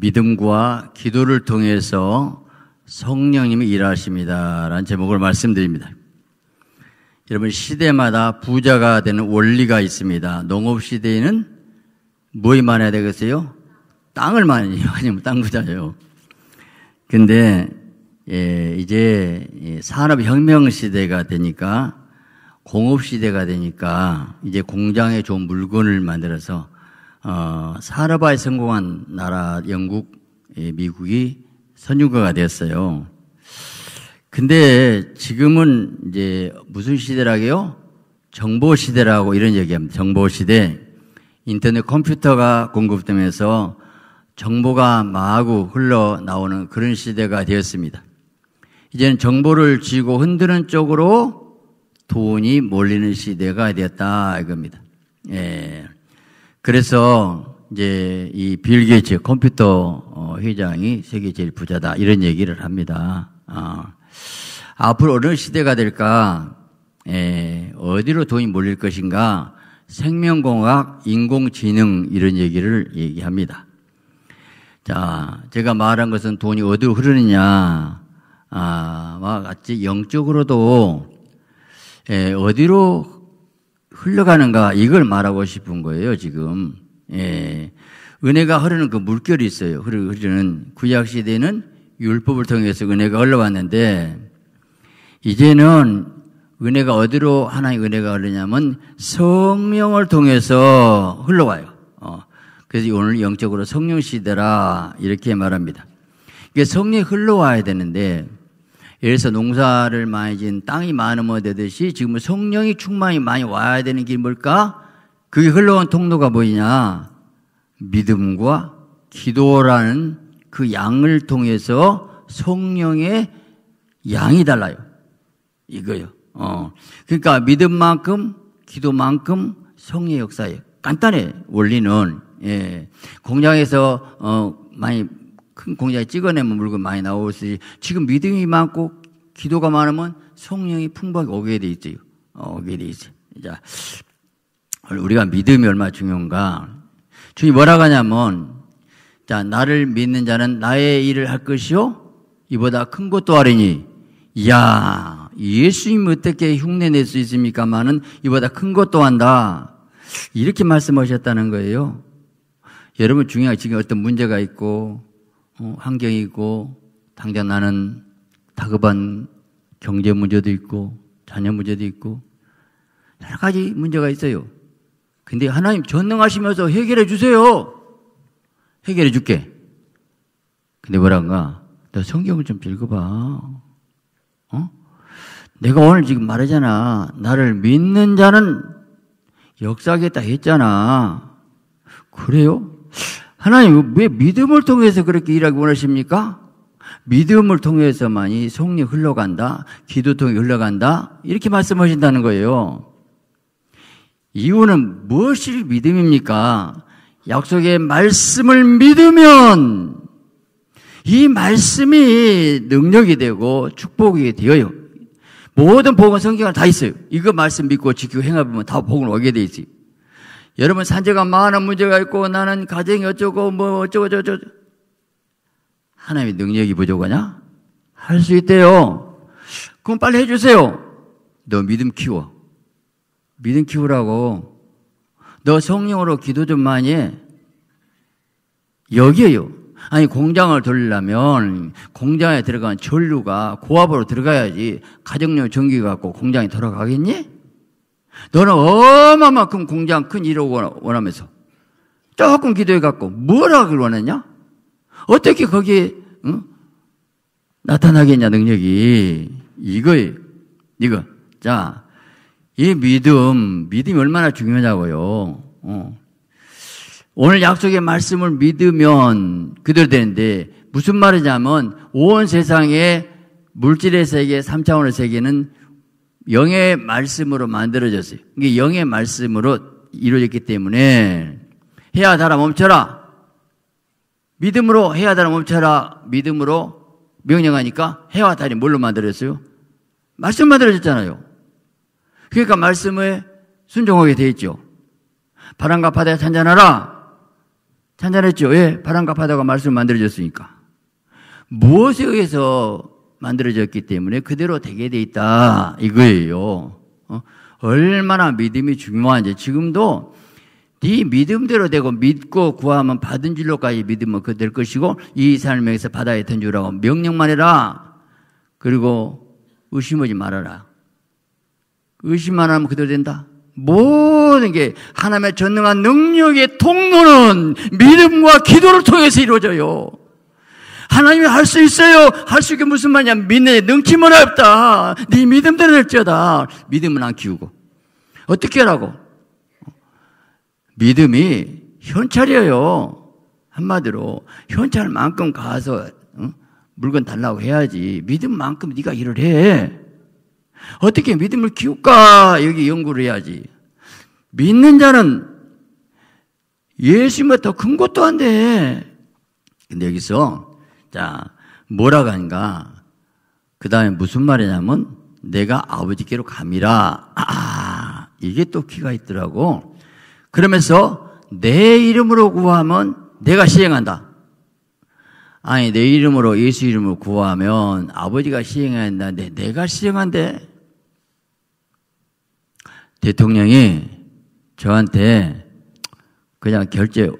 믿음과 기도를 통해서 성령님이 일하십니다라는 제목을 말씀드립니다. 여러분 시대마다 부자가 되는 원리가 있습니다. 농업 시대에는 뭐이 많아야 되겠어요? 땅을 많이 아니면 땅 부자예요. 근데 예, 이제 예, 산업 혁명 시대가 되니까 공업 시대가 되니까 이제 공장에 좋은 물건을 만들어서 어, 산업화에 성공한 나라 영국, 예, 미국이 선유가가 됐어요. 근데 지금은 이제 무슨 시대라고요? 정보 시대라고 이런 얘기합니다. 정보 시대. 인터넷 컴퓨터가 공급되면서 정보가 마구 흘러나오는 그런 시대가 되었습니다. 이제는 정보를 쥐고 흔드는 쪽으로 돈이 몰리는 시대가 되었다 이겁니다. 예. 그래서 이제 이빌 게이츠 컴퓨터 어, 회장이 세계 제일 부자다 이런 얘기를 합니다. 아, 앞으로 어느 시대가 될까? 에, 예, 어디로 돈이 몰릴 것인가? 생명공학, 인공지능 이런 얘기를 얘기합니다. 자, 제가 말한 것은 돈이 어디로 흐르느냐, 아, 마치 영적으로도 에, 예, 어디로 흘러가는가 이걸 말하고 싶은 거예요, 지금. 예. 은혜가 흐르는 그 물결이 있어요. 흐르는 구약 시대는 율법을 통해서 은혜가 흘러왔는데 이제는 은혜가 어디로 하나의 은혜가 흐르냐면 성령을 통해서 흘러와요. 어. 그래서 오늘 영적으로 성령 시대라 이렇게 말합니다. 이게 성령이 흘러와야 되는데 예서 농사를 많이 지은 땅이 많으면 되듯이 지금은 성령이 충만히 많이 와야 되는 길이 뭘까? 그게 흘러온 통로가 뭐냐? 믿음과 기도라는 그 양을 통해서 성령의 양이 달라요. 이거요. 어. 그러니까 믿음만큼 기도만큼 성의 역사예요. 간단해 원리는 예. 공장에서 어 많이 큰 공장에 찍어내면 물건 많이 나오듯이 지금 믿음이 많고 기도가 많으면 성령이 풍부하게 오게 돼 있지. 어, 오게 돼 있지. 자, 우리가 믿음이 얼마나 중요한가. 주님 뭐라고 하냐면, 자, 나를 믿는 자는 나의 일을 할 것이요? 이보다 큰 것도 하리니, 야 예수님 어떻게 흉내 낼 수 있습니까? 많은 이보다 큰 것도 한다. 이렇게 말씀하셨다는 거예요. 여러분 중요한 지금 어떤 문제가 있고 어, 환경이고 당장 나는 다급한 경제 문제도 있고 자녀 문제도 있고 여러 가지 문제가 있어요. 근데 하나님 전능하시면서 해결해 주세요. 해결해 줄게. 근데 뭐란가? 너 성경을 좀 읽어봐. 어? 내가 오늘 지금 말하잖아. 나를 믿는 자는 역사하겠다 했잖아. 그래요? 하나님 왜 믿음을 통해서 그렇게 일하기 원하십니까? 믿음을 통해서만이 성리 흘러간다, 기도 통해 흘러간다, 이렇게 말씀하신다는 거예요. 이유는 무엇이 믿음입니까? 약속의 말씀을 믿으면 이 말씀이 능력이 되고 축복이 되어요. 모든 복은 성경에 다 있어요. 이거 말씀 믿고 지키고 행하면 다 복을 얻게 돼 있어요. 여러분 산재가 많은 문제가 있고 나는 가정이 어쩌고 뭐 어쩌고 저쩌고 하나님의 능력이 부족하냐? 할 수 있대요. 그럼 빨리 해주세요. 너 믿음 키워. 믿음 키우라고. 너 성령으로 기도 좀 많이 해. 여기에요. 아니 공장을 돌리려면 공장에 들어간 전류가 고압으로 들어가야지 가정용 전기 갖고 공장이 돌아가겠니? 너는 얼마만큼 공장 큰 일을 원하면서 조금 기도해 갖고 뭐라 그 원했냐? 어떻게 거기에 응? 나타나겠냐 능력이 이거 이거 자이 믿음 믿음이 얼마나 중요하냐고요. 어. 오늘 약속의 말씀을 믿으면 그대로 되는데 무슨 말이냐면 온 세상의 물질의 세계, 3차원의 세계는 영의 말씀으로 만들어졌어요. 이게 영의 말씀으로 이루어졌기 때문에 해야 달아 멈춰라. 믿음으로 해야 달아 멈춰라. 믿음으로 명령하니까 해와 달이 뭘로 만들어졌어요? 말씀 만들어졌잖아요. 그러니까 말씀에 순종하게 돼 있죠. 바람과 바다에 찬잔하라. 찬잔했죠. 왜? 예, 바람과 바다가 말씀을 만들어졌으니까. 무엇에 의해서 만들어졌기 때문에 그대로 되게 돼 있다 이거예요. 어? 얼마나 믿음이 중요한지 지금도 네 믿음대로 되고 믿고 구하면 받은 진로까지 믿으면 그 될 것이고 이 삶에서 받아야 된 줄라고 명령만 해라. 그리고 의심하지 말아라. 의심만 하면 그대로 된다. 모든 게 하나님의 전능한 능력의 통로는 믿음과 기도를 통해서 이루어져요. 하나님이 할 수 있어요. 할 수 있게 무슨 말이냐. 믿는 능침은 없다. 네 믿음대로 될지어다. 믿음은 안 키우고. 어떻게 하라고? 믿음이 현찰이에요. 한마디로. 현찰만큼 가서 응? 물건 달라고 해야지. 믿음만큼 네가 일을 해. 어떻게 믿음을 키울까? 여기 연구를 해야지. 믿는 자는 예수님보다 더 큰 것도 안 돼. 근데 여기서 자, 뭐라고 하는가그 다음에 무슨 말이냐면, 내가 아버지께로 감이라. 아, 아, 이게 또 키가 있더라고. 그러면서 내 이름으로 구하면 내가 시행한다. 아니, 내 이름으로, 예수 이름으로 구하면 아버지가 시행한다는데 해야 내가 시행한대. 대통령이 저한테 그냥 결제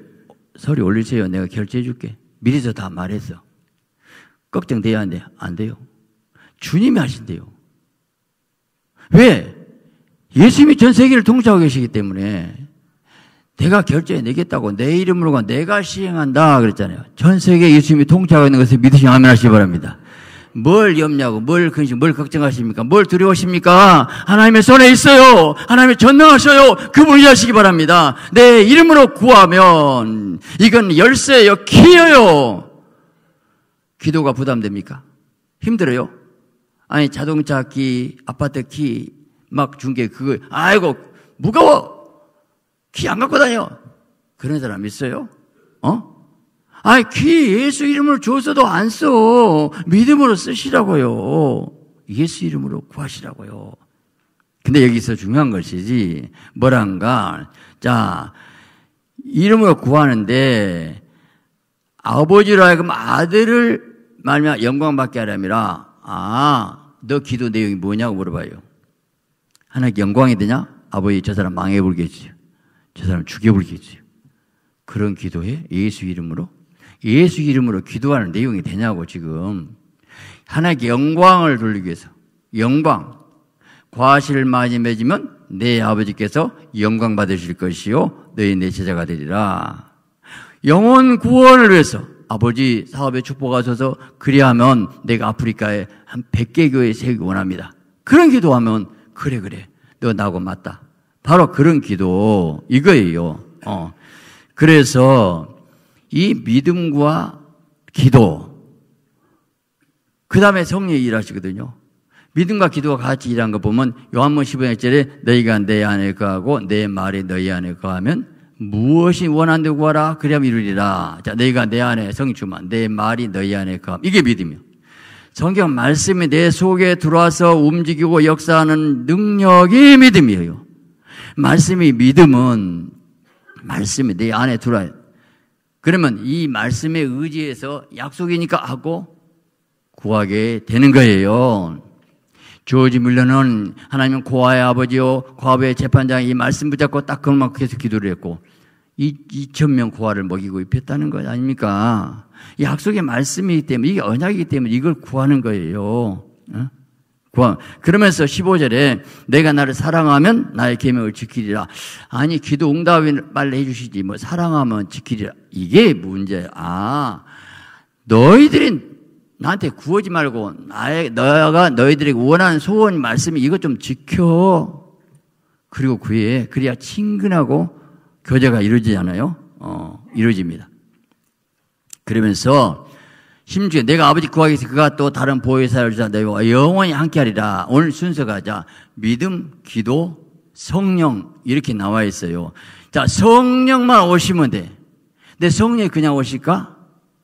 서류 올리세요. 내가 결제해 줄게. 미리서 다 말했어. 걱정돼야 안 돼요? 안 돼요. 주님이 하신대요. 왜? 예수님이 전 세계를 통치하고 계시기 때문에 내가 결제해 내겠다고 내 이름으로가 내가 시행한다 그랬잖아요. 전 세계 예수님이 통치하고 있는 것을 믿으시면 아멘 하시기 바랍니다. 뭘 염려하고 뭘 근심, 뭘 걱정하십니까? 뭘 두려우십니까? 하나님의 손에 있어요. 하나님의 전능하셔요. 그분이 하시기 바랍니다. 내 이름으로 구하면 이건 열쇠요, 키예요. 기도가 부담됩니까? 힘들어요? 아니, 자동차 키, 아파트 키, 막 준 게 그거, 아이고, 무거워! 키 안 갖고 다녀! 그런 사람 있어요? 어? 아니키 예수 이름을 줘서도 안 써. 믿음으로 쓰시라고요. 예수 이름으로 구하시라고요. 근데 여기서 중요한 것이지, 뭐란가. 자, 이름으로 구하는데, 아버지로 하여금 아들을 말미암아 영광받게 하람이라. 아, 너 기도 내용이 뭐냐고 물어봐요. 하나님께 영광이 되냐? 아버지 저 사람 망해버리겠지. 저 사람 죽여버리겠지. 그런 기도에 예수 이름으로 예수 이름으로 기도하는 내용이 되냐고 지금 하나님께 영광을 돌리기 위해서 영광 과실을 많이 맺으면 내 아버지께서 영광 받으실 것이요 너희 내 제자가 되리라 영혼 구원을 위해서 아버지 사업에 축복하셔서 그리하면 내가 아프리카에 한 100개 교회 세우기 원합니다. 그런 기도하면 그래 그래 너나고 맞다. 바로 그런 기도 이거예요. 어. 그래서 이 믿음과 기도 그 다음에 성령이 일하시거든요. 믿음과 기도가 같이 일한 거 보면 요한문 15장절에 너희가 내 안에 거하고 내 말이 너희 안에 거하면 무엇이 원한데 구하라 그리하 이루리라. 자, 너희가 내 안에 성충만 내 말이 너희 안에 감. 이게 믿음이요. 성경 말씀이 내 속에 들어와서 움직이고 역사하는 능력이 믿음이에요. 말씀이 믿음은 말씀이 내 안에 들어와요. 그러면 이 말씀에 의지해서 약속이니까 하고 구하게 되는 거예요. 조지 물러는 하나님은 고아의 아버지요, 과부의 재판장이 말씀 붙잡고 딱 그것만 계속 기도를 했고, 2천명 고아를 먹이고 입혔다는 것 아닙니까? 이 약속의 말씀이기 때문에, 이게 언약이기 때문에 이걸 구하는 거예요. 어? 그러면서 15절에 내가 나를 사랑하면 나의 계명을 지키리라. 아니, 기도 응답을 빨리 해주시지. 뭐, 사랑하면 지키리라. 이게 문제야. 아, 너희들이 나한테 구하지 말고 나의 너가 너희들에게 원하는 소원 말씀이 이것 좀 지켜. 그리고 그에 그래야 친근하고 교제가 이루어지잖아요. 어, 이루어집니다. 그러면서 심지어 내가 아버지 구하기 위해서 그가 또 다른 보혜사를 주자 내가 영원히 함께하리라. 오늘 순서가 자 믿음, 기도, 성령 이렇게 나와 있어요. 자 성령만 오시면 돼. 내 성령이 그냥 오실까?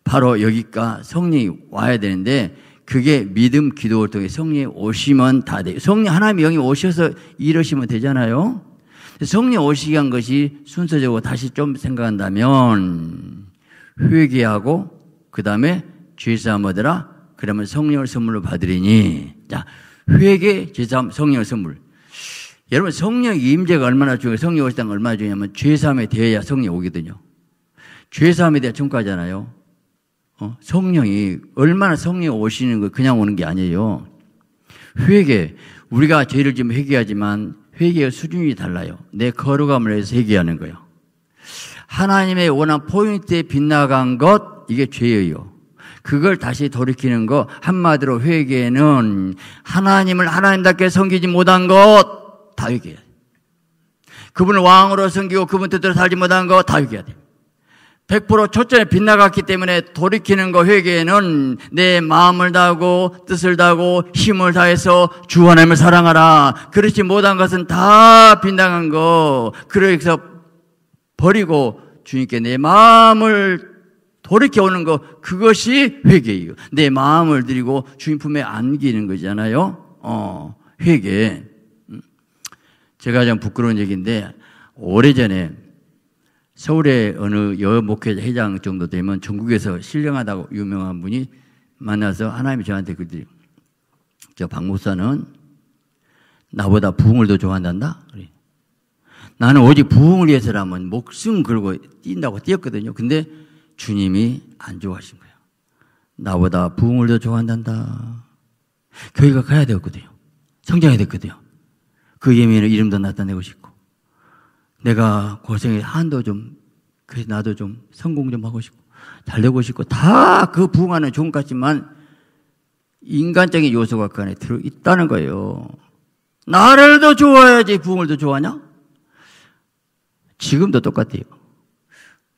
바로 여기가 성령이 와야 되는데 그게 믿음 기도를 통해 성령이 오시면 다 돼요. 성령 하나님 영이 오셔서 이러시면 되잖아요. 성령 오시게 한 것이 순서적으로 다시 좀 생각한다면 회개하고 그 다음에 죄사함 얻으라 그러면 성령을 선물로 받으리니 자 회개 죄사함 성령을 선물 여러분 성령의 임재가 얼마나 중요해 성령 오시다는 얼마나 중요하면 죄사함에 대해야 성령 오거든요. 죄사함에 대해 평가하잖아요. 어? 성령이 얼마나 성령이 오시는 거 그냥 오는 게 아니에요. 회개 우리가 죄를 지금 회개하지만 회개의 수준이 달라요. 내 거룩함을 해서 회개하는 거예요. 하나님의 원한 포인트에 빗나간 것 이게 죄예요. 그걸 다시 돌이키는 거 한마디로 회개는 하나님을 하나님답게 섬기지 못한 것다 회개해야 그분을 왕으로 섬기고 그분 뜻대로 살지 못한 거다 회개해야 돼. 100% 초점에 빗나갔기 때문에 돌이키는 거 회개는 내 마음을 다하고 뜻을 다하고 힘을 다해서 주 하나님을 사랑하라. 그렇지 못한 것은 다 빗나간 거. 그래서 버리고 주님께 내 마음을 돌이켜 오는 거 그것이 회개예요. 내 마음을 드리고 주님 품에 안기는 거잖아요. 어, 회개. 음. 제가 좀 부끄러운 얘기인데 오래전에 서울의 어느 여 목회회장 정도 되면 전국에서 신령하다고 유명한 분이 만나서 하나님이 저한테 그들 저 박목사는 나보다 부흥을 더 좋아한단다. 그래. 나는 오직 부흥을 위해서라면 목숨 걸고 뛴다고 뛰었거든요. 근데 주님이 안 좋아하신 거예요. 나보다 부흥을 더 좋아한단다. 교회가 가야 되었거든요. 성장해야 됐거든요. 그 예민의 이름도 나타내고 싶고. 내가 고생이 한도 좀 그래서 나도 좀 성공 좀 하고 싶고 잘 되고 싶고 다 그 부응하는 좋은 같지만 인간적인 요소가 그 안에 들어 있다는 거예요. 나를 더 좋아야지 부응을 더 좋아하냐? 지금도 똑같아요.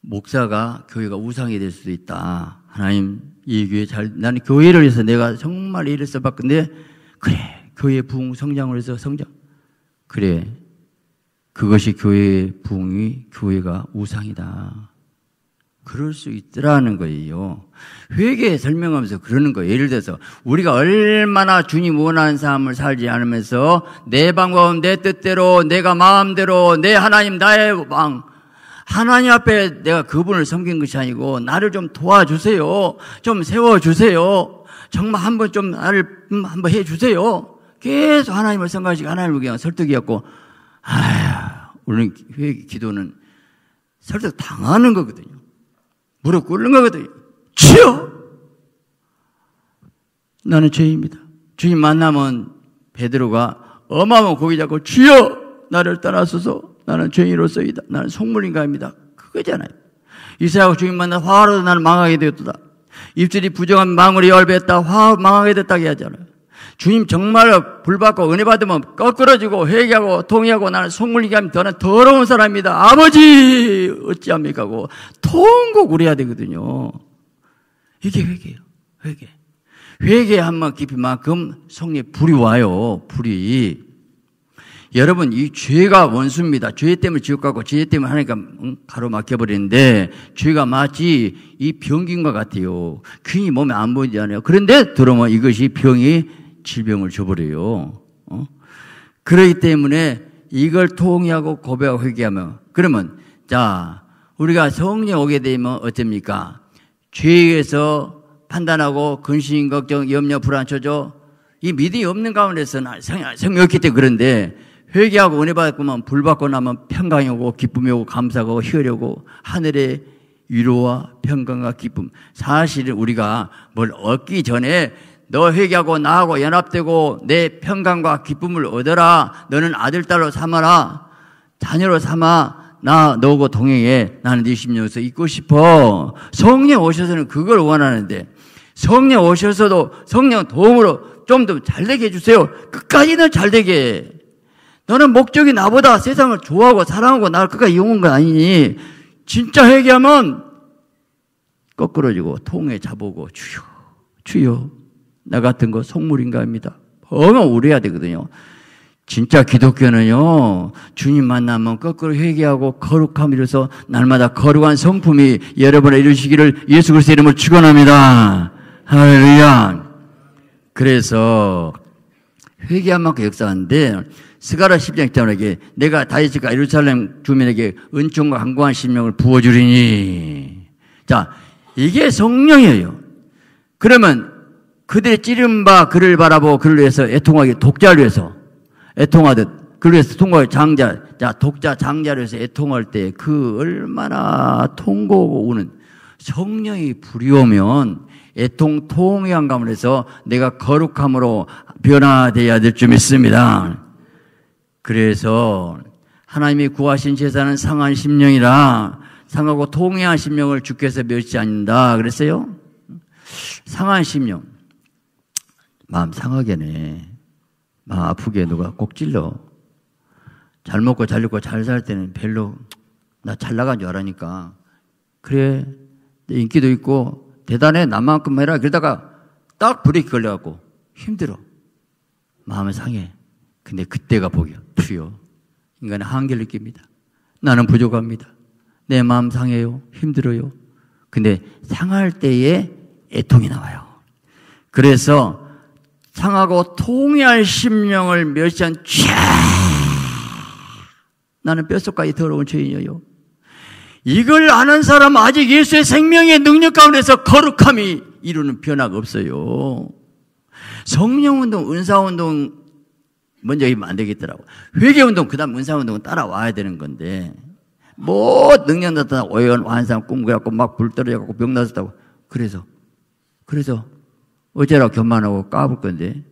목사가 교회가 우상이 될 수도 있다. 하나님 이 교회 잘 나는 교회를 위해서 내가 정말 일을 써봤근데 그래 교회 부흥 성장을 해서 성장 그래 그것이 교회의 붕이 교회가 우상이다. 그럴 수 있더라는 거예요. 회개 설명하면서 그러는 거예요. 예를 들어서 우리가 얼마나 주님 원하는 삶을 살지 않으면서 내 방법, 내 뜻대로, 내가 마음대로, 내 하나님 나의 방 하나님 앞에 내가 그분을 섬긴 것이 아니고 나를 좀 도와주세요. 좀 세워주세요. 정말 한번 좀 나를 한번 해주세요. 계속 하나님을 생각하시고 하나님을 그냥 설득이었고 아휴 물론 회개 기도는 설득 당하는 거거든요. 무릎 꿇는 거거든요. 주여! 나는 죄입니다. 주님 만나면 베드로가 어마어마한 고기 잡고 주여! 나를 따라서서 나는 죄인으로서이다. 나는 속물인가입니다. 그거잖아요. 이사야가 주님 만나 화로 나는 망하게 되었다. 입술이 부정한 망울이 열배했다. 화 망하게 됐다. 하잖아요. 주님 정말 불받고 은혜 받으면 꺼꾸러지고 회개하고 통회하고 나는 속물리게 하면 더는 더러운 사람입니다 아버지 어찌합니까 하고 통곡 우려야 되거든요. 이게 회개예요. 회개. 회개한만 깊이만큼 성에 불이 와요. 불이. 여러분 이 죄가 원수입니다. 죄 때문에 지옥 가고 죄 때문에 하니까 가로막혀 버리는데 죄가 마치 이병인것 같아요. 균이 몸에 안 보이지 않아요. 그런데 들어오면 이것이 병이 질병을 줘버려요. 어? 그러기 때문에 이걸 통의하고 고백하고 회개하며 그러면 자 우리가 성령 오게 되면 어쩝니까? 죄에서 판단하고 근심, 걱정, 염려, 불안, 초조 이 믿음이 없는 가운데서 성이 없기 때문에 그런데 회개하고 은혜 받고만 불 받고 나면 평강이 오고 기쁨이 오고 감사하고 희열이 고 하늘의 위로와 평강과 기쁨 사실 우리가 뭘 얻기 전에 너 회개하고 나하고 연합되고 내 평강과 기쁨을 얻어라. 너는 아들딸로 삼아라. 자녀로 삼아. 나 너하고 동행해. 나는 네 심령에서 있고 싶어. 성령 오셔서는 그걸 원하는데 성령 오셔서도 성령 도움으로 좀 더 잘되게 해주세요. 끝까지는 잘되게 너는 목적이 나보다 세상을 좋아하고 사랑하고 나를 끝까지 이용한 거 아니니 진짜 회개하면 거꾸러지고 통에 잡보고 주여 주여 나 같은 거 속물인가입니다. 엉엉 우려야 되거든요. 진짜 기독교는요, 주님 만나면 거꾸로 회개하고 거룩함 이어서 날마다 거룩한 성품이 여러분의 이루시기를 예수 그리스도 이름으로 축원합니다. 할렐루야. 그래서 회개한 만큼 역사하는데 스가라 10장 1절에게 내가 다윗과 예루살렘 주민에게 은총과 강고한 심령을 부어주리니 자 이게 성령이에요. 그러면 그들의 찌른 바 그를 바라보고 그를 위해서 애통하게 독자를 위해서 애통하듯 그를 위해서 통과할 장자 자 독자 장자를 위해서 애통할 때 그 얼마나 통고 우는 성령이 부리오면 애통 통회한 감을 해서 내가 거룩함으로 변화되어야 될 줄 믿습니다. 그래서 하나님이 구하신 제사는 상한 심령이라 상하고 통회한 심령을 주께서 멸치 않는다 그랬어요. 상한 심령. 마음 상하게네. 마음 아프게 누가 꼭 찔러. 잘 먹고 잘 입고 잘 살 때는 별로 나 잘 나간 줄 알아니까. 그래. 인기도 있고 대단해. 나만큼 해라. 그러다가 딱 브레이크 걸려갖고 힘들어. 마음이 상해. 근데 그때가 복이야. 투요. 인간의 한계를 느 낍니다. 나는 부족합니다. 내 마음 상해요. 힘들어요. 근데 상할 때에 애통이 나와요. 그래서 상하고 통해할 심령을 멸시한 죄. 나는 뼛속까지 더러운 죄인이요. 이걸 아는 사람 아직 예수의 생명의 능력 가운데서 거룩함이 이루는 변화가 없어요. 성령운동, 은사운동 먼저 이면 안 되겠더라고. 회개운동, 그 다음 은사운동은 따라와야 되는 건데, 뭐 능력 나타나 오연, 환상, 꿈 꾸갖고 막 불 떨어져갖고 병나었다고 그래서, 그래서 어제라 교만하고 까불 건데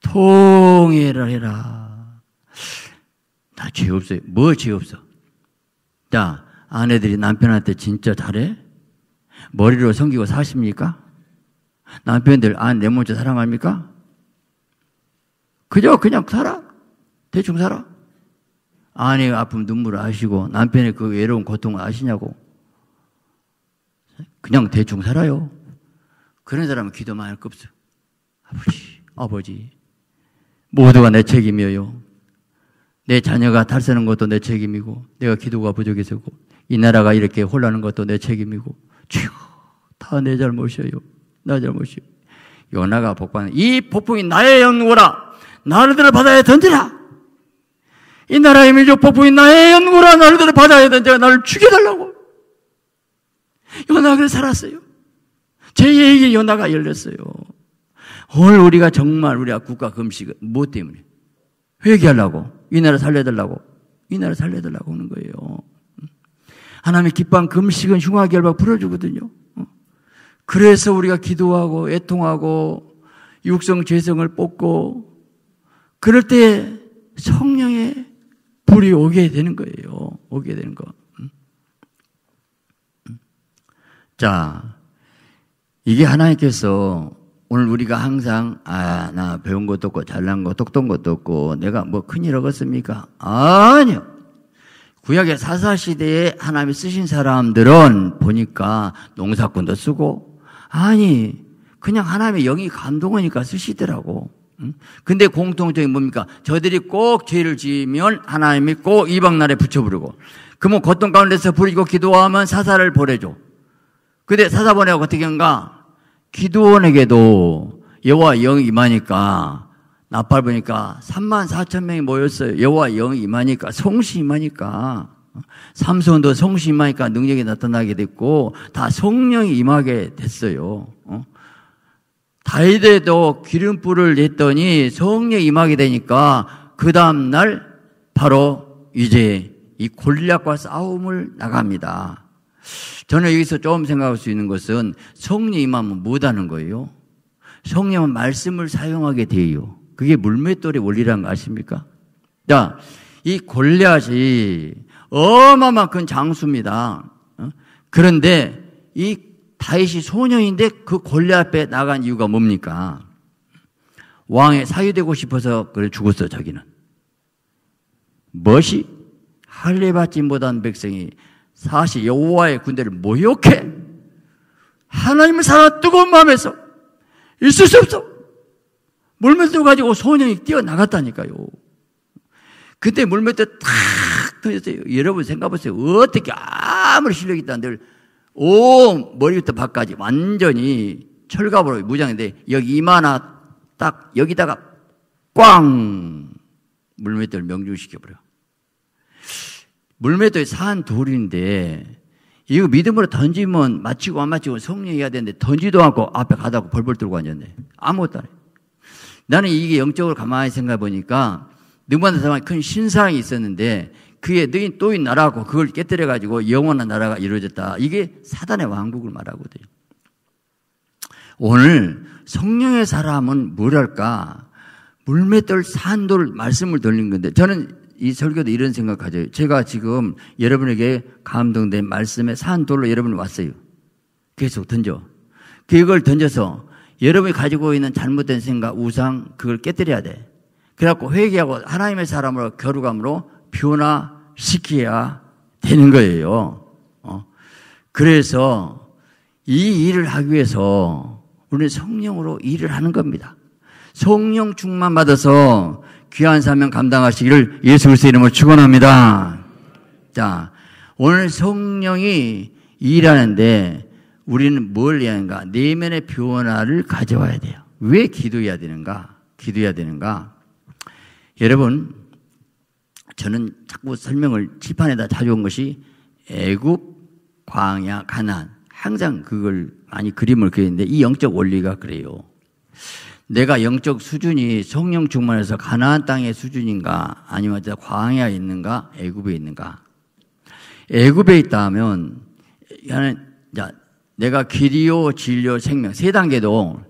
통일을 해라. 나 죄 없어요. 뭐 죄 없어? 자, 아내들이 남편한테 진짜 잘해? 머리로 섬기고 사십니까? 남편들 아내 먼저 사랑합니까? 그저 그냥 살아. 대충 살아. 아내의 아픔 눈물 아시고 남편의 그 외로운 고통을 아시냐고. 그냥 대충 살아요. 그런 사람은 기도만 할 거 없어. 아버지, 아버지. 모두가 내 책임이에요. 내 자녀가 탈세는 것도 내 책임이고, 내가 기도가 부족해서고, 이 나라가 이렇게 혼란한 것도 내 책임이고, 다 내 잘못이에요. 나 잘못이에요. 요나가 복받는, 이 폭풍이 나의 연구라! 나르들을 바다에 던지라! 이 나라의 민족 폭풍이 나의 연구라! 나르들을 바다에 던져! 나를 죽여달라고! 요나가 그래 살았어요. 제2의 연화가 열렸어요. 오늘 우리가 정말 우리가 국가 금식, 뭐 때문에? 회개하려고, 이 나라 살려달라고, 이 나라 살려달라고 하는 거예요. 하나님의 기뻐 금식은 흉악 결박 풀어주거든요. 그래서 우리가 기도하고 애통하고 육성 죄성을 뽑고 그럴 때 성령의 불이 오게 되는 거예요. 오게 되는 거. 자, 이게 하나님께서 오늘 우리가 항상 아 나 배운 것도 없고 잘난 것도 똑똑 것도 없고 내가 뭐 큰일 하겠습니까? 아니요. 구약의 사사 시대에 하나님이 쓰신 사람들은 보니까 농사꾼도 쓰고 아니 그냥 하나님의 영이 감동하니까 쓰시더라고. 근데 공통적인 뭡니까? 저들이 꼭 죄를 지으면 하나님이 꼭 이방 나라에 붙여부르고 그러면 고통 가운데서 부르고 기도하면 사사를 보내줘. 근데 사사 보내고 어떻게 한가? 기도원에게도 여호와 영이 임하니까 나팔 보니까 3만 4천 명이 모였어요. 여호와 영이 임하니까 성시 임하니까 삼손도 성시 임하니까 능력이 나타나게 됐고 다 성령이 임하게 됐어요. 어? 다윗에도 기름 불을 냈더니 성령 이 임하게 되니까 그 다음 날 바로 이제 이 골리앗과 싸움을 나갑니다. 저는 여기서 조금 생각할 수 있는 것은 성령 임하면 뭐다는 거예요? 성령은 말씀을 사용하게 돼요. 그게 물맷돌의 원리라는 거 아십니까? 자, 이 골리앗이 어마어마한 장수입니다. 어? 그런데 이 다윗이 소녀인데 그 골리앗 앞에 나간 이유가 뭡니까? 왕에 사유되고 싶어서 그걸 죽었어 자기는. 멋이 할례 받지 못한 백성이 사실 여호와의 군대를 모욕해 하나님을 사랑 뜨거운 마음에서 있을 수 없어 물맷돌 가지고 소년이 뛰어나갔다니까요. 그때 물맷돌 탁 터졌어요. 여러분 생각해보세요. 어떻게 아무리 실력이 있다 는데오 머리부터 밖까지 완전히 철갑으로 무장인데 여기 이마나 딱 여기다가 꽝 물맷돌 명중시켜버려. 물매도에 산 돌인데 이거 믿음으로 던지면 맞히고 안 맞히고 성령해야 이 되는데 던지도 않고 앞에 가다고 벌벌 떨고 앉았네. 아무것도 안 해. 나는 이게 영적으로 가만히 생각해 보니까 능부갓네살사람큰신상이 있었는데 그의 너희 또이 나라고 그걸 깨뜨려 가지고 영원한 나라가 이루어졌다. 이게 사단의 왕국을 말하거든요. 오늘 성령의 사람은 뭐랄까 물맷돌 산돌 말씀을 돌린 건데 저는 이 설교도 이런 생각 하죠 제가 지금 여러분에게 감동된 말씀에 산 돌로 여러분 왔어요. 계속 던져. 그걸 던져서 여러분이 가지고 있는 잘못된 생각, 우상, 그걸 깨뜨려야 돼. 그래갖고 회개하고 하나님의 사람으로 겨루감으로 변화시켜야 되는 거예요. 어. 그래서 이 일을 하기 위해서 우리는 성령으로 일을 하는 겁니다. 성령 충만 받아서 귀한 사명 감당하시기를 예수 그리스도 이름으로 축원합니다. 자, 오늘 성령이 일하는데 우리는 뭘 해야 하는가? 내면의 네 변화를 가져와야 돼요. 왜 기도해야 되는가? 기도해야 되는가? 여러분, 저는 자꾸 설명을 칠판에다 자주 온 것이 애굽, 광야, 가난. 항상 그걸 많이 그림을 그리는데 이 영적 원리가 그래요. 내가 영적 수준이 성령 충만해서 가나안 땅의 수준인가 아니면 과항에 있는가 애굽에 있는가 애굽에 있다 하면 자, 내가 길이요 진료 생명 세 단계도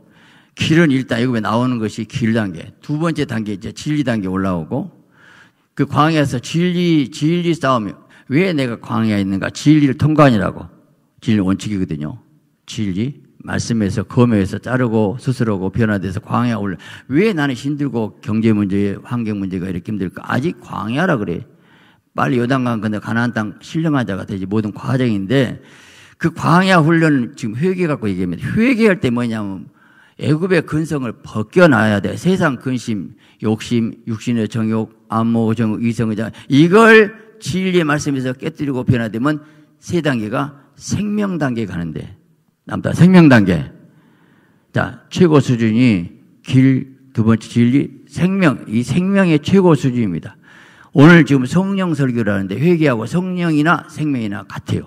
길은 일단 애굽에 나오는 것이 길 단계 두 번째 단계 이제 진리 단계 올라오고 그 광야에서 진리 진리 싸움이 왜 내가 광야에 있는가 진리를 통과하니라고 진리 원칙이거든요 진리 말씀에서 검에서 자르고 스스로고 변화돼서 광야 올라. 왜 나는 힘들고 경제 문제, 환경 문제가 이렇게 힘들까? 아직 광야라 그래. 빨리 요단강 건너 가나안 땅 신령한 자가 되지 모든 과정인데 그 광야 훈련을 지금 회개 갖고 얘기합니다. 회개할 때 뭐냐면 애굽의 근성을 벗겨놔야 돼. 세상 근심, 욕심, 육신의 정욕, 안목, 정욕, 이성의 장 이걸 진리의 말씀에서 깨뜨리고 변화되면 세 단계가 생명 단계 가는데 남다 생명 단계. 자, 최고 수준이 길, 두 번째 진리, 생명. 이 생명의 최고 수준입니다. 오늘 지금 성령 설교라는데 회개하고 성령이나 생명이나 같아요.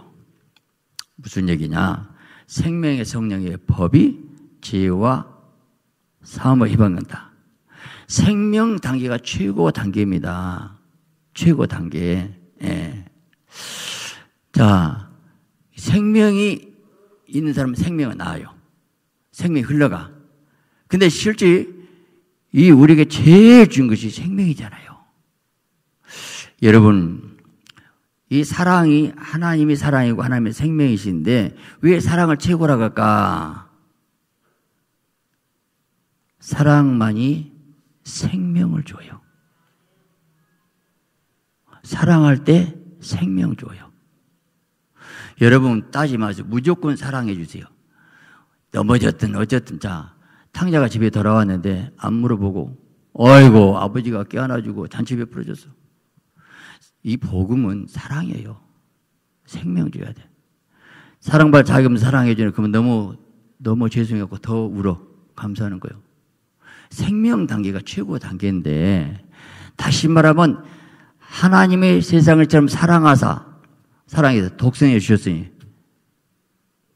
무슨 얘기냐? 생명의 성령의 법이 지혜와 사함을 희망한다. 생명 단계가 최고 단계입니다. 최고 단계. 예. 자, 생명이 있는 사람은 생명이 나아요. 생명이 흘러가. 근데 실제 이 우리에게 제일 준 것이 생명이잖아요. 여러분, 이 사랑이 하나님이 사랑이고 하나님의 생명이신데 왜 사랑을 최고라고 할까? 사랑만이 생명을 줘요. 사랑할 때 생명 줘요. 여러분 따지 마세요. 무조건 사랑해 주세요. 넘어졌든 어쨌든 자 탕자가 집에 돌아왔는데 안 물어보고 어이고 아버지가 깨안아주고 잔치 베풀어줬어. 이 복음은 사랑이에요. 생명 줘야 돼. 사랑발 자기 사랑해주는 그러면 너무 너무 죄송해갖고 더 울어 감사하는 거예요. 생명 단계가 최고 단계인데 다시 말하면 하나님의 세상을처럼 사랑하사 사랑에서 독생해 주셨으니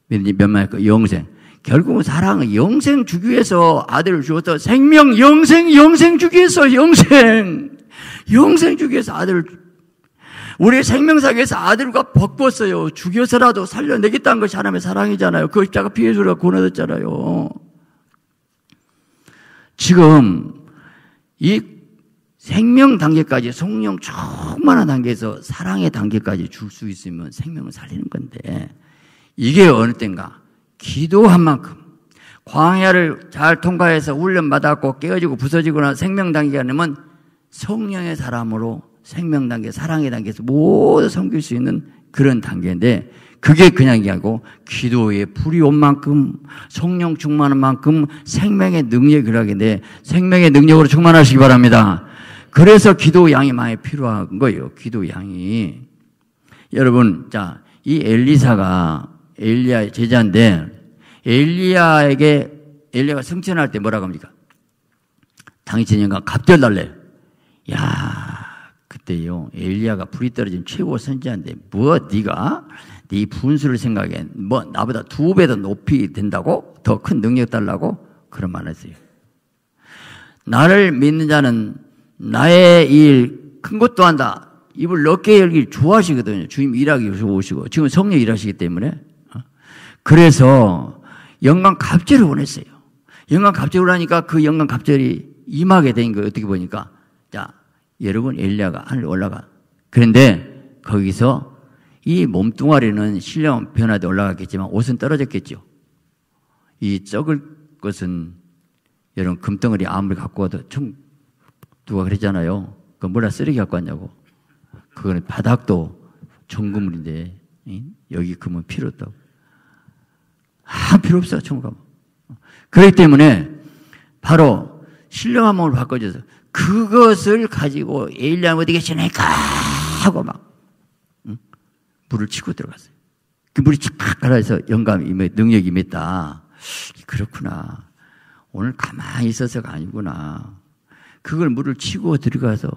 믿는지 몇만할 그 영생. 결국은 사랑은 영생 주기 위해서 아들을 주었다. 생명, 영생, 영생 주기 위해서 영생. 영생 주기 위해서 아들을 우리의 생명사에서 아들과 벗겼어요. 죽여서라도 살려내겠다는 것이 하나님의 사랑이잖아요. 그 십자가 피해주라 고권해됐잖아요 지금 이 생명 단계까지 성령 충만한 단계에서 사랑의 단계까지 줄 수 있으면 생명을 살리는 건데 이게 어느 땐가 기도한 만큼 광야를 잘 통과해서 훈련 받았고 깨어지고 부서지거나 생명 단계가 되면 성령의 사람으로 생명 단계, 사랑의 단계에서 모두 섬길 수 있는 그런 단계인데 그게 그냥이 아니고 기도에 불이 온 만큼 성령 충만한 만큼 생명의 능력이 일하게 돼 생명의 능력으로 충만하시기 바랍니다. 그래서 기도 양이 많이 필요한 거예요. 기도 양이. 여러분, 자, 이 엘리사가 엘리야의 제자인데 엘리야에게 엘리야가 승천할 때 뭐라고 합니까? 당신인가 갑절 달래. 야, 그때요. 엘리야가 불이 떨어진 최고 선지자인데 뭐 네가 네 분수를 생각해. 뭐 나보다 두 배 더 높이 된다고? 더 큰 능력 달라고? 그런 말 했어요. 나를 믿는 자는 나의 일 큰 것도 한다. 입을 넓게 열기 좋아하시거든요. 주님 일하기 좋으시고 지금 성령 일하시기 때문에 어? 그래서 영광 갑절을 보냈어요. 영광 갑절을 하니까 그 영광 갑절이 임하게 된 거예요. 어떻게 보니까 자 여러분 엘리야가 하늘 올라가 그런데 거기서 이 몸뚱아리는 신령 변화돼 올라갔겠지만 옷은 떨어졌겠죠. 이 적을 것은 여러분 금덩어리 암을 갖고 와도 좀 누가 그랬잖아요. 그 뭐라 쓰레기 갖고 왔냐고. 그거는 바닥도 정금물인데 여기 금은 필요 없다고. 아 필요 없어 정금. 그렇기 때문에 바로 신령한 몸을 바꿔줘서 그것을 가지고 에일리암 어디 계시니까 하고 막 응? 물을 치고 들어갔어요. 그 물이 착 갈아서 영감 임해 능력이 임했다. 그렇구나. 오늘 가만히 있어서가 아니구나. 그걸 물을 치고 들어가서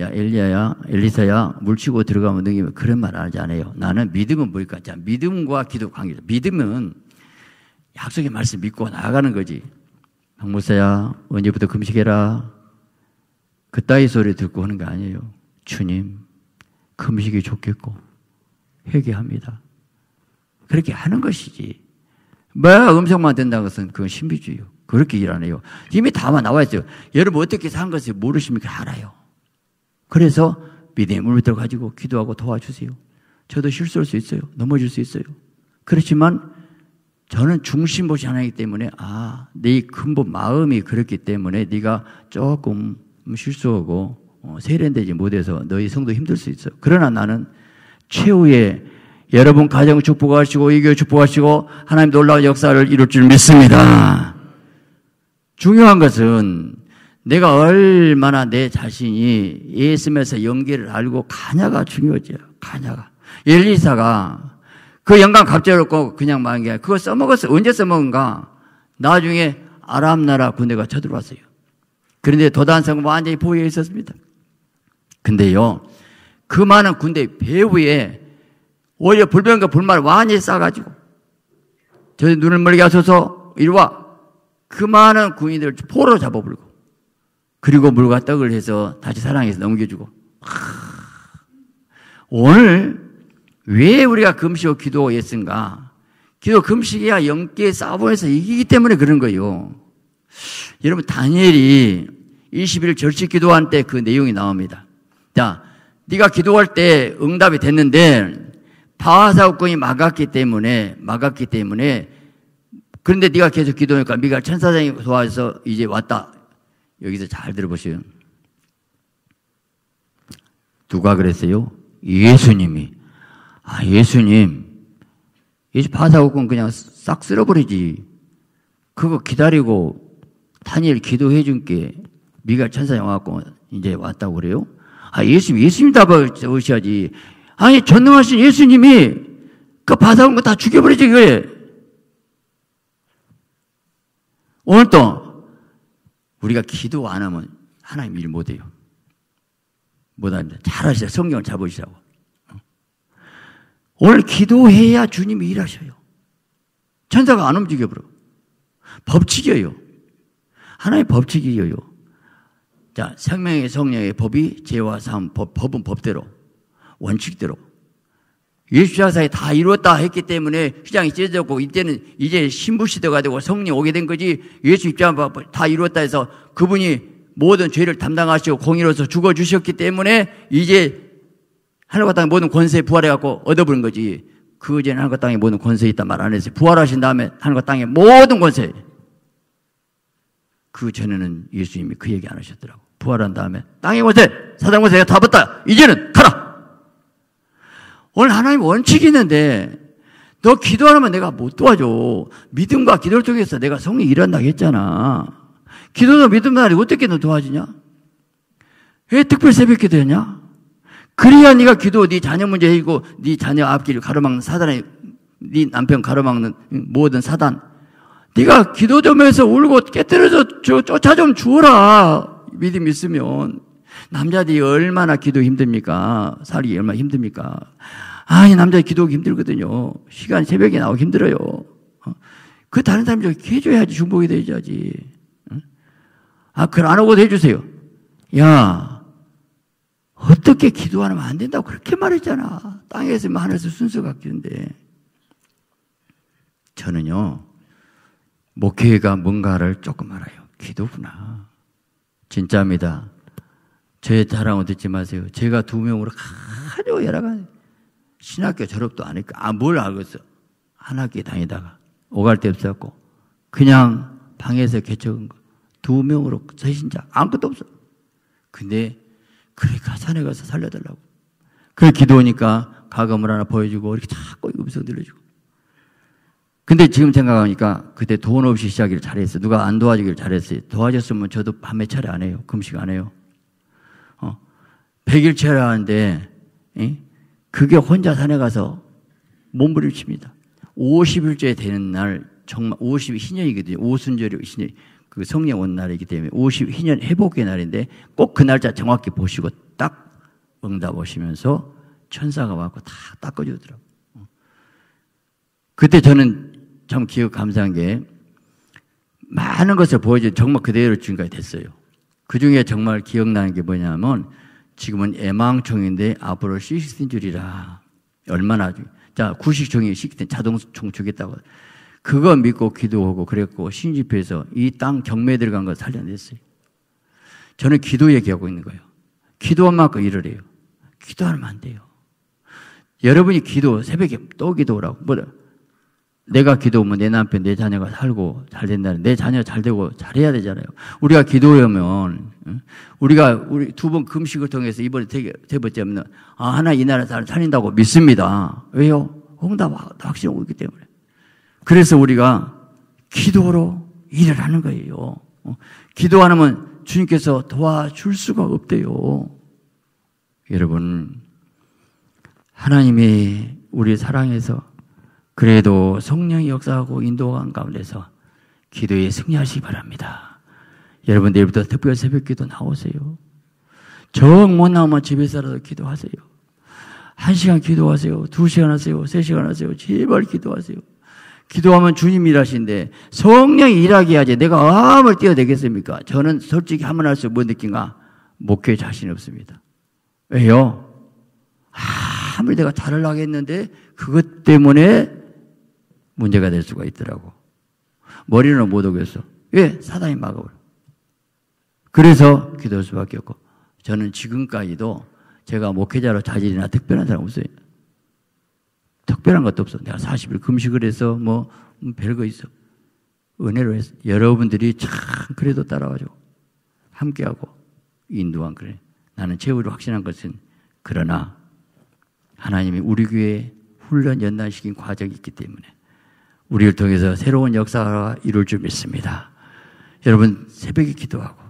야 엘리야야 엘리사야 물 치고 들어가면 능히 그런 말 하지 않아요. 나는 믿음은 뭘까? 자 믿음과 기도 관계. 믿음은 약속의 말씀 믿고 나아가는 거지. 박무사야 언제부터 금식해라. 그따위 소리 듣고 하는 거 아니에요. 주님 금식이 좋겠고 회개합니다. 그렇게 하는 것이지. 뭐야 음성만 된다는 것은 그건 신비주의요. 그렇게 일하네요. 이미 다만 나와 있어요. 여러분 어떻게 산 것을 모르십니까? 알아요. 그래서 믿음을 믿어 가지고 기도하고 도와주세요. 저도 실수할 수 있어요. 넘어질 수 있어요. 그렇지만 저는 중심보시 하기 때문에 아, 네 근본 마음이 그렇기 때문에 네가 조금 실수하고 어, 세련되지 못해서 너희 성도 힘들 수 있어. 그러나 나는 최후의 여러분 가정 축복하시고 이교 축복하시고 하나님 놀라운 역사를 이룰 줄 믿습니다. 중요한 것은 내가 얼마나 내 자신이 예수님에서 연기를 알고 가냐가 중요하죠. 가냐가. 엘리사가 그영광 갑자기 얻고 그냥 망한 게 아니라 그거 써먹었어. 언제 써먹은가? 나중에 아람 나라 군대가 쳐들어왔어요. 그런데 도단성 은 완전히 보호해 있었습니다. 근데요, 그 많은 군대 배후에 오히려 불병과 불말 완전히 싸가지고 저 눈을 멀게 하소서 이리 와그 많은 군인들을 포로 잡아버리고 그리고 물과 떡을 해서 다시 사랑해서 넘겨주고 오늘 왜 우리가 금식과 기도했은가? 기도 금식이야 영계 싸움에서 이기기 때문에 그런 거요. 예 여러분 다니엘이 21일 절식 기도한 때 그 내용이 나옵니다. 자, 네가 기도할 때 응답이 됐는데 파하사국군이 막았기 때문에 막았기 때문에 그런데 네가 계속 기도하니까 미가 천사장이 도와서 이제 왔다. 여기서 잘 들어보세요. 누가 그랬어요? 예수님이. 아, 예수님. 예수 파사고건 그냥 싹 쓸어버리지. 그거 기다리고 다니엘 기도해 준게 미가 천사장 와갖고 이제 왔다고 그래요? 아, 예수님, 예수님 답을 오셔야지. 아니, 전능하신 예수님이 그 바다 온거 다 죽여버리지, 그래. 오늘도 우리가 기도 안 하면 하나님 일 못해요. 못합니다. 잘하시라. 성경을 잡으시라고. 오늘 기도해야 주님이 일하셔요. 천사가 안 움직여버려. 법칙이에요. 하나의 법칙이에요. 자, 생명의 성령의 법이 죄와 삶, 법, 법은 법대로, 원칙대로. 예수자사에 다 이루었다 했기 때문에 휘장이 찢어졌고 이때는 이제 신부 시대가 되고 성령 이 오게 된 거지 예수 입장 다 이루었다 해서 그분이 모든 죄를 담당하시고 공의로서 죽어 주셨기 때문에 이제 하늘과 땅의 모든 권세에 부활해 갖고 얻어버린 거지. 그 전에 하늘과 땅에 모든 권세 있단 말안 했어요. 부활하신 다음에 하늘과 땅의 모든 권세. 그 전에는 예수님이 그 얘기 안 하셨더라고. 부활한 다음에 땅의 권세, 사단 권세가 다 붙다. 이제는 가라. 오늘 하나님 원칙이 있는데 너 기도 하려면 내가 못 도와줘. 믿음과 기도 를통해서 내가 성이 일한다고 했잖아. 기도도 믿음 날이 어떻게 너 도와주냐? 왜 특별 새벽 기도했냐? 그래야 네가 기도 네 자녀 문제 해고 네 자녀 앞길을 가로막는 사단에네 남편 가로막는 모든 사단 네가 기도 좀 해서 울고 깨뜨려서 쫓아 좀 주어라 믿음 있으면 남자들이 얼마나 기도 힘듭니까? 살기 얼마나 힘듭니까? 아, 이 남자 기도 힘들거든요. 시간 새벽에 나오기 힘들어요. 어? 그 다른 사람들 해줘야지 중복이 되야지. 아, 그걸 안 오고도 해주세요. 야, 어떻게 기도하면 안 된다고 그렇게 말했잖아. 땅에서 하늘에서 순서가 바는데 저는요, 목회가 뭔가를 조금 알아요. 기도구나. 진짜입니다. 저의 자랑은 듣지 마세요. 제가 두 명으로 가려 열악한 신학교 졸업도 안 했고 아뭘 알겠어. 한 학기 다니다가 오갈 데 없었고 그냥 방에서 개척한 거. 두 명으로 서신자 아무것도 없어. 근데 그러니 그 산에 가서 살려달라고. 그 기도니까 가감을 하나 보여주고 이렇게 자꾸 음성 들려주고. 근데 지금 생각하니까 그때 돈 없이 시작을 잘했어 누가 안 도와주길 잘했어요. 도와줬으면 저도 밤에 차례 안 해요. 금식 안 해요. 백일체라는데 하 예? 그게 혼자 산에 가서 몸부림칩니다. 50일째 되는 날 정말 50 희년이거든요. 오순절이 희년 그 성령 온 날이기 때문에 50 희년 회복의 날인데 꼭 그 날짜 정확히 보시고 딱 응답 오시면서 천사가 와서 다 닦아주더라고. 그때 저는 참 기억 감사한 게 많은 것을 보여줘 정말 그대로 지금까지 됐어요. 그 중에 정말 기억나는 게 뭐냐면 지금은 애망총인데 앞으로 시식된 줄이라. 얼마나 자 구식총이 시식된 자동총 주겠다고 그거 믿고 기도하고 그랬고 신집회에서 이 땅 경매에 들어간 걸 살려냈어요. 저는 기도 얘기하고 있는 거예요. 기도한 만큼 일을 해요. 기도하면 안 돼요. 여러분이 기도 새벽에 또 기도라고 하 뭐라 내가 기도하면 내 남편, 내 자녀가 살고 잘 된다는, 내 자녀 잘 되고 잘해야 되잖아요. 우리가 기도하면, 우리가 우리 두 번 금식을 통해서 이번에 대번째면, 아, 하나 이 나라 잘 살린다고 믿습니다. 왜요? 응답 확신히 오고 있기 때문에. 그래서 우리가 기도로 일을 하는 거예요. 어? 기도 안 하면 주님께서 도와줄 수가 없대요. 여러분, 하나님이 우리 사랑해서 그래도 성령이 역사하고 인도한 가운데서 기도에 승리하시기 바랍니다. 여러분 내일부터 특별 새벽 기도 나오세요. 정 못 나오면 집에서라도 기도하세요. 한 시간 기도하세요. 두 시간 하세요. 세 시간 하세요. 제발 기도하세요. 기도하면 주님 일하신데 성령이 일하게 하지 내가 암을 뛰어대겠습니까? 저는 솔직히 하면 할수록 뭔 느낌가? 목회 자신 없습니다. 왜요? 아무리 내가 잘을 하겠는데 그것 때문에 문제가 될 수가 있더라고. 머리는 못 오겠어. 왜? 사단이 막아버려. 그래서 기도할 수밖에 없고. 저는 지금까지도 제가 목회자로 자질이나 특별한 사람 없어요. 특별한 것도 없어. 내가 40일 금식을 해서 뭐, 뭐 별거 있어. 은혜로 해서 여러분들이 참 그래도 따라와줘. 함께하고 인도한 그래. 나는 최후로 확신한 것은 그러나 하나님이 우리 교회 훈련 연단시킨 과정이 있기 때문에 우리를 통해서 새로운 역사가 이룰 줄 믿습니다. 여러분 새벽에 기도하고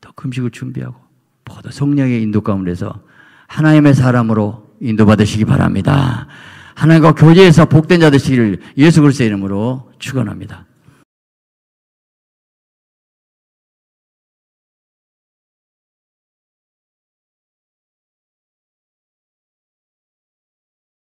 또 금식을 준비하고 모두 성령의 인도 가운데서 하나님의 사람으로 인도받으시기 바랍니다. 하나님과 교제에서 복된 자 되시기를 예수 그리스도의 이름으로 축원합니다.